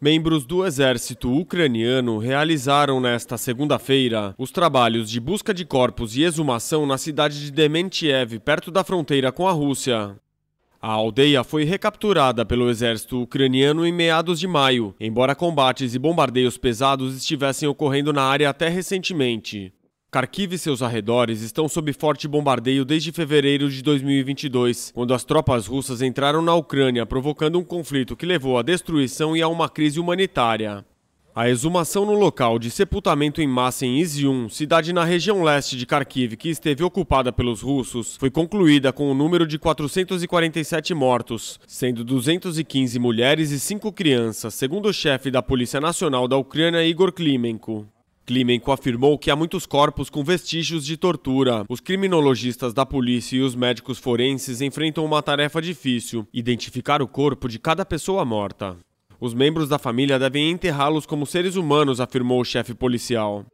Membros do exército ucraniano realizaram nesta segunda-feira os trabalhos de busca de corpos e exumação na cidade de Dementiev, perto da fronteira com a Rússia. A aldeia foi recapturada pelo exército ucraniano em meados de maio, embora combates e bombardeios pesados estivessem ocorrendo na área até recentemente. Kharkiv e seus arredores estão sob forte bombardeio desde fevereiro de 2022, quando as tropas russas entraram na Ucrânia, provocando um conflito que levou à destruição e a uma crise humanitária. A exumação no local de sepultamento em massa em Izium, cidade na região leste de Kharkiv que esteve ocupada pelos russos, foi concluída com o número de 447 mortos, sendo 215 mulheres e 5 crianças, segundo o chefe da Polícia Nacional da Ucrânia, Igor Klimenko. Klimenko afirmou que há muitos corpos com vestígios de tortura. Os criminologistas da polícia e os médicos forenses enfrentam uma tarefa difícil: identificar o corpo de cada pessoa morta. Os membros da família devem enterrá-los como seres humanos, afirmou o chefe policial.